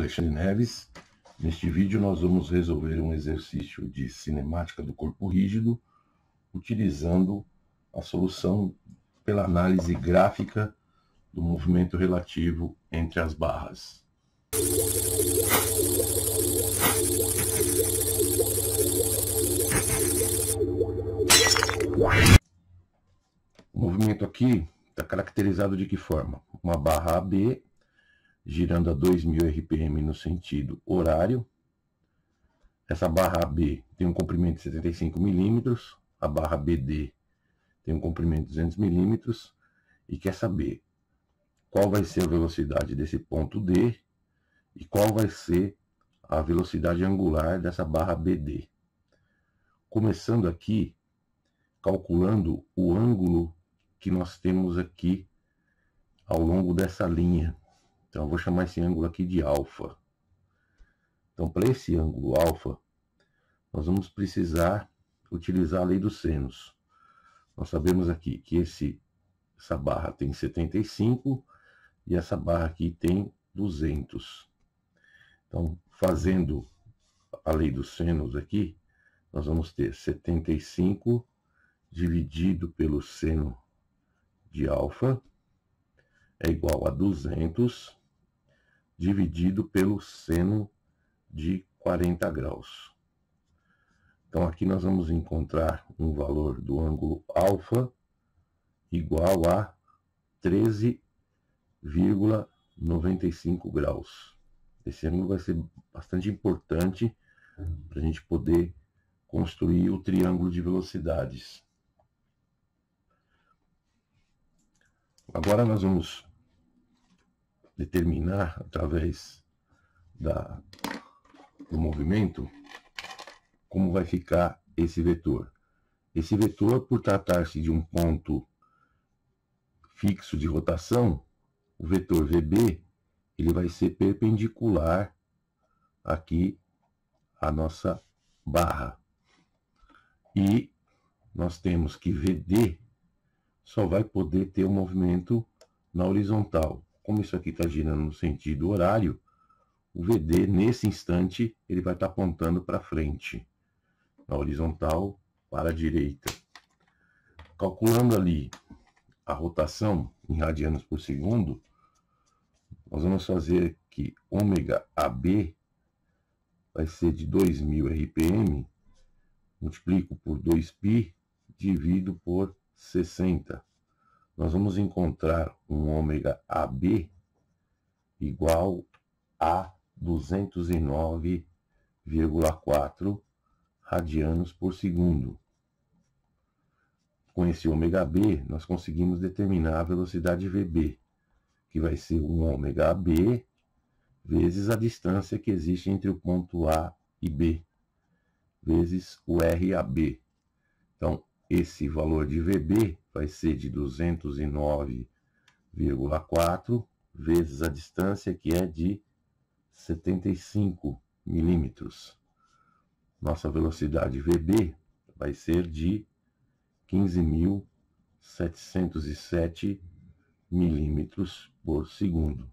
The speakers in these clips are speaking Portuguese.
Alexandre Neves. Neste vídeo nós vamos resolver um exercício de cinemática do corpo rígido utilizando a solução pela análise gráfica do movimento relativo entre as barras. O movimento aqui está caracterizado de que forma? Uma barra AB girando a 2000 RPM no sentido horário. Essa barra B tem um comprimento de 75 milímetros, a barra BD tem um comprimento de 200 milímetros e quer saber qual vai ser a velocidade desse ponto D e qual vai ser a velocidade angular dessa barra BD. Começando aqui, calculando o ângulo que nós temos aqui ao longo dessa linha. Então eu vou chamar esse ângulo aqui de alfa. Então para esse ângulo alfa, nós vamos precisar utilizar a lei dos senos. Nós sabemos aqui que esse, essa barra tem 75 e essa barra aqui tem 200. Então, fazendo a lei dos senos aqui, nós vamos ter 75 dividido pelo seno de alfa é igual a 200 dividido pelo seno de 40 graus. Então aqui nós vamos encontrar um valor do ângulo alfa igual a 13,95 graus. Esse ângulo vai ser bastante importante para a gente poder construir o triângulo de velocidades. Agora nós vamos determinar através da, do movimento como vai ficar esse vetor. Esse vetor, por tratar-se de um ponto fixo de rotação, o vetor VB ele vai ser perpendicular aqui à nossa barra. E nós temos que VD só vai poder ter o um movimento na horizontal como isso aqui está girando no sentido horário, o VD, nesse instante, ele vai estar tá apontando para frente, na horizontal, para a direita. Calculando ali a rotação em radianos por segundo, nós vamos fazer que ômega AB vai ser de 2.000 RPM, multiplico por 2π, divido por 60 nós vamos encontrar um ômega AB igual a 209,4 radianos por segundo. Com esse ômega B, nós conseguimos determinar a velocidade VB, que vai ser um ômega B vezes a distância que existe entre o ponto A e B, vezes o RAB. Então, esse valor de VB vai ser de 209,4 vezes a distância, que é de 75 milímetros. Nossa velocidade VB vai ser de 15.707 milímetros por segundo.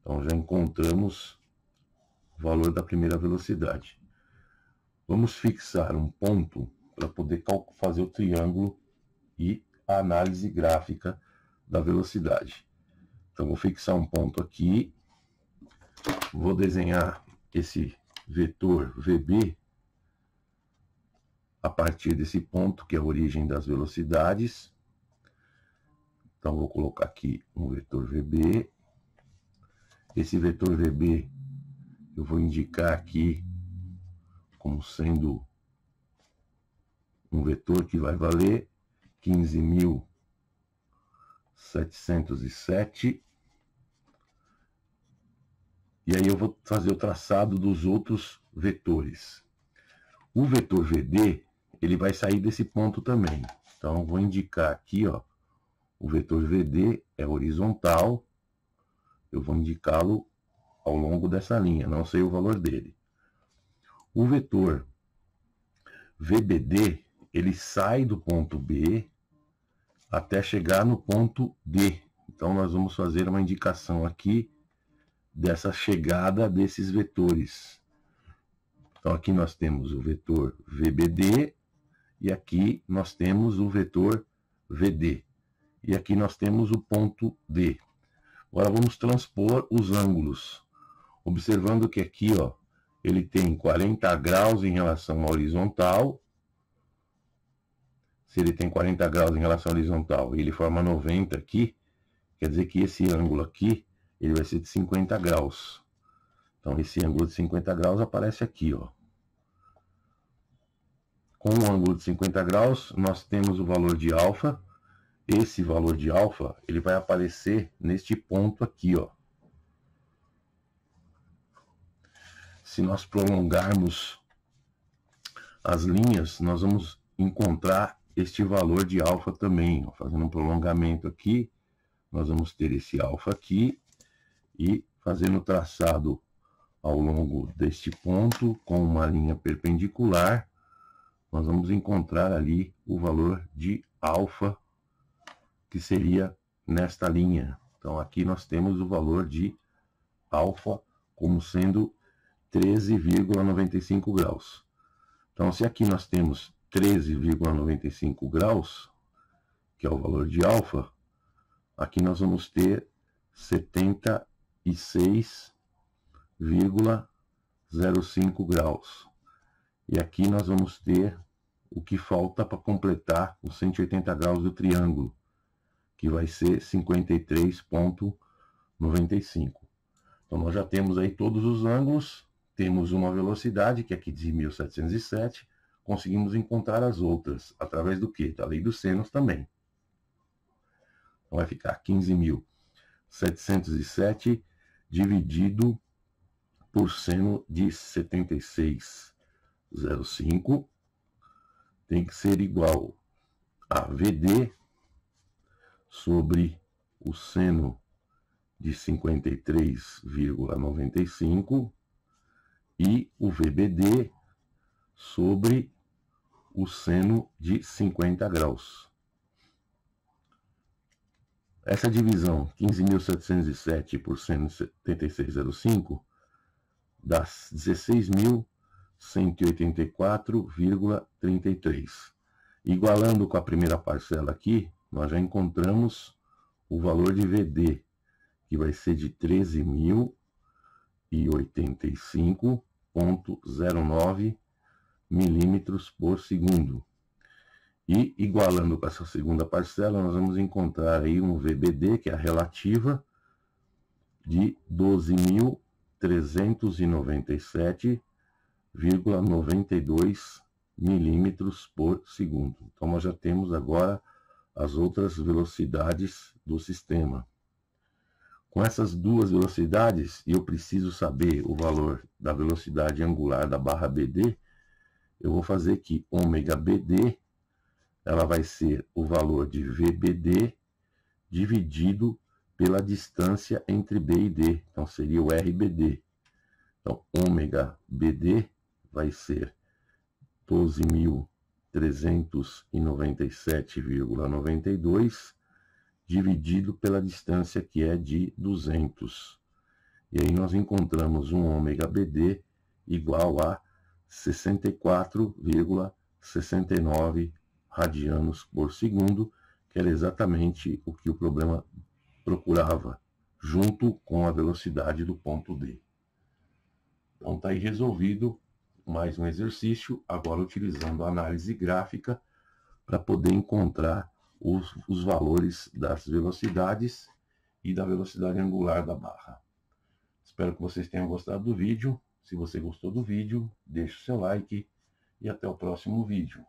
Então já encontramos o valor da primeira velocidade. Vamos fixar um ponto para poder fazer o triângulo e a análise gráfica da velocidade. Então, vou fixar um ponto aqui, vou desenhar esse vetor VB a partir desse ponto, que é a origem das velocidades. Então, vou colocar aqui um vetor VB. Esse vetor VB eu vou indicar aqui como sendo um vetor que vai valer 15.707. E aí eu vou fazer o traçado dos outros vetores. O vetor VD, ele vai sair desse ponto também. Então, vou indicar aqui, ó, o vetor VD é horizontal, eu vou indicá-lo ao longo dessa linha, não sei o valor dele. O vetor VBD, ele sai do ponto B até chegar no ponto D. Então, nós vamos fazer uma indicação aqui dessa chegada desses vetores. Então, aqui nós temos o vetor VBD e aqui nós temos o vetor VD. E aqui nós temos o ponto D. Agora, vamos transpor os ângulos. Observando que aqui, ó, ele tem 40 graus em relação à horizontal se ele tem 40 graus em relação à horizontal e ele forma 90 aqui, quer dizer que esse ângulo aqui, ele vai ser de 50 graus. Então, esse ângulo de 50 graus aparece aqui, ó. Com o ângulo de 50 graus, nós temos o valor de alfa. Esse valor de alfa, ele vai aparecer neste ponto aqui, ó. Se nós prolongarmos as linhas, nós vamos encontrar este valor de alfa também. Fazendo um prolongamento aqui, nós vamos ter esse alfa aqui e fazendo traçado ao longo deste ponto com uma linha perpendicular, nós vamos encontrar ali o valor de alfa que seria nesta linha. Então aqui nós temos o valor de alfa como sendo 13,95 graus. Então se aqui nós temos 13,95 graus, que é o valor de alfa, aqui nós vamos ter 76,05 graus. E aqui nós vamos ter o que falta para completar os 180 graus do triângulo, que vai ser 53,95. Então nós já temos aí todos os ângulos, temos uma velocidade, que é aqui diz 1707, conseguimos encontrar as outras, através do que? Da lei dos senos também. Então vai ficar 15.707 dividido por seno de 76,05 tem que ser igual a VD sobre o seno de 53,95 e o VBD sobre o seno de 50 graus. Essa divisão 15.707 por seno 7605 dá 16.184,33. Igualando com a primeira parcela aqui, nós já encontramos o valor de VD, que vai ser de 13.085,09 milímetros por segundo. E igualando com essa segunda parcela, nós vamos encontrar aí um VBD, que é a relativa, de 12.397,92 milímetros por segundo. Então, nós já temos agora as outras velocidades do sistema. Com essas duas velocidades, eu preciso saber o valor da velocidade angular da barra BD, eu vou fazer que ômega BD ela vai ser o valor de VBD dividido pela distância entre B e D. Então, seria o RBD. Então, ômega BD vai ser 12.397,92 dividido pela distância que é de 200. E aí nós encontramos um ômega BD igual a 64,69 radianos por segundo, que era exatamente o que o problema procurava, junto com a velocidade do ponto D. Então está aí resolvido mais um exercício, agora utilizando a análise gráfica para poder encontrar os, os valores das velocidades e da velocidade angular da barra. Espero que vocês tenham gostado do vídeo. Se você gostou do vídeo, deixe o seu like e até o próximo vídeo.